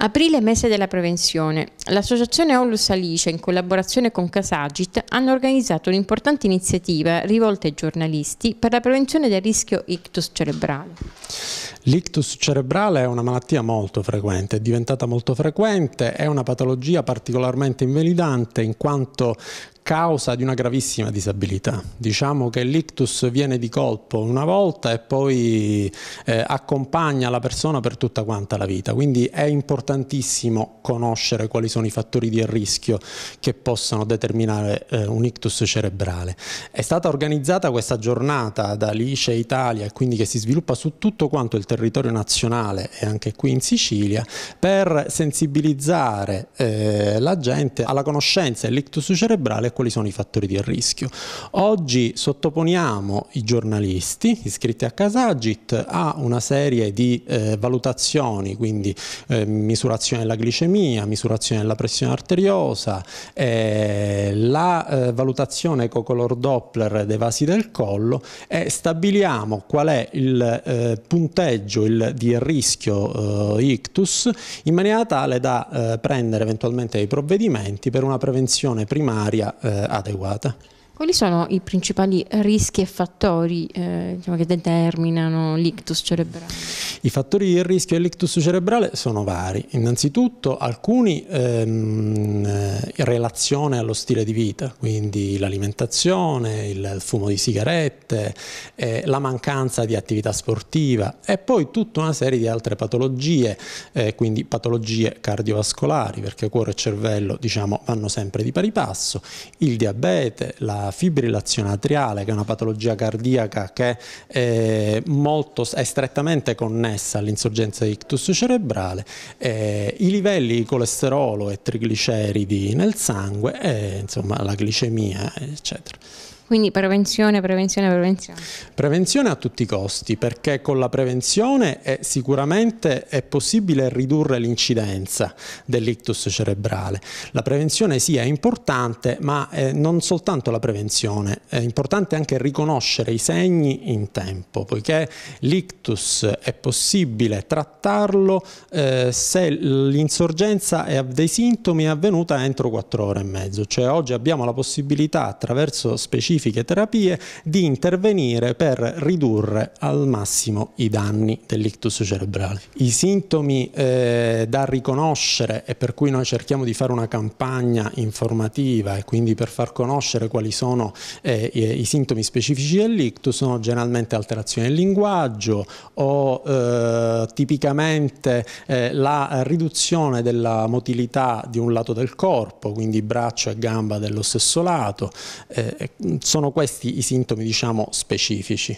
Aprile mese della prevenzione. L'associazione Onlus Alice in collaborazione con Casagit hanno organizzato un'importante iniziativa rivolta ai giornalisti per la prevenzione del rischio ictus cerebrale. L'ictus cerebrale è una malattia molto frequente, è diventata molto frequente, è una patologia particolarmente invalidante in quanto causa di una gravissima disabilità. Diciamo che l'ictus viene di colpo una volta e poi eh, accompagna la persona per tutta quanta la vita, quindi è importantissimo conoscere quali sono i fattori di rischio che possono determinare eh, un ictus cerebrale. È stata organizzata questa giornata da Lice Italia quindi che si sviluppa su tutto quanto il territorio nazionale e anche qui in Sicilia per sensibilizzare eh, la gente alla conoscenza dell'ictus cerebrale quali sono i fattori di rischio. Oggi sottoponiamo i giornalisti iscritti a Casagit a una serie di eh, valutazioni, quindi eh, misurazione della glicemia, misurazione della pressione arteriosa, eh, la eh, valutazione ecocolor Doppler dei vasi del collo e stabiliamo qual è il eh, punteggio il, di rischio eh, ictus in maniera tale da prendere eventualmente dei provvedimenti per una prevenzione primaria uh, Quali sono i principali rischi e fattori eh, diciamo, che determinano l'ictus cerebrale? I fattori di rischio dell'ictus cerebrale sono vari. Innanzitutto alcuni ehm, in relazione allo stile di vita, quindi l'alimentazione, il fumo di sigarette, eh, la mancanza di attività sportiva e poi tutta una serie di altre patologie, eh, quindi patologie cardiovascolari, perché cuore e cervello diciamo, vanno sempre di pari passo, il diabete, la fibrillazione atriale, che è una patologia cardiaca che è, eh, molto, è strettamente connessa all'insorgenza di ictus cerebrale, eh, i livelli di colesterolo e trigliceridi nel sangue, e, eh, insomma la glicemia, eccetera. Quindi prevenzione, prevenzione, prevenzione. Prevenzione a tutti i costi, perché con la prevenzione è sicuramente è possibile ridurre l'incidenza dell'ictus cerebrale. La prevenzione sì è importante, ma eh, non soltanto la prevenzione, è importante anche riconoscere i segni in tempo, poiché l'ictus è possibile trattarlo eh, se l'insorgenza dei sintomi è avvenuta entro 4 ore e mezzo, cioè oggi abbiamo la possibilità attraverso specifici specifiche terapie di intervenire per ridurre al massimo i danni dell'ictus cerebrale. I sintomi eh, da riconoscere e per cui noi cerchiamo di fare una campagna informativa e quindi per far conoscere quali sono eh, i, i, sintomi specifici dell'ictus sono generalmente alterazioni del linguaggio o eh, tipicamente eh, la riduzione della motilità di un lato del corpo, quindi braccio e gamba dello stesso lato, eh, sono questi i sintomi diciamo specifici.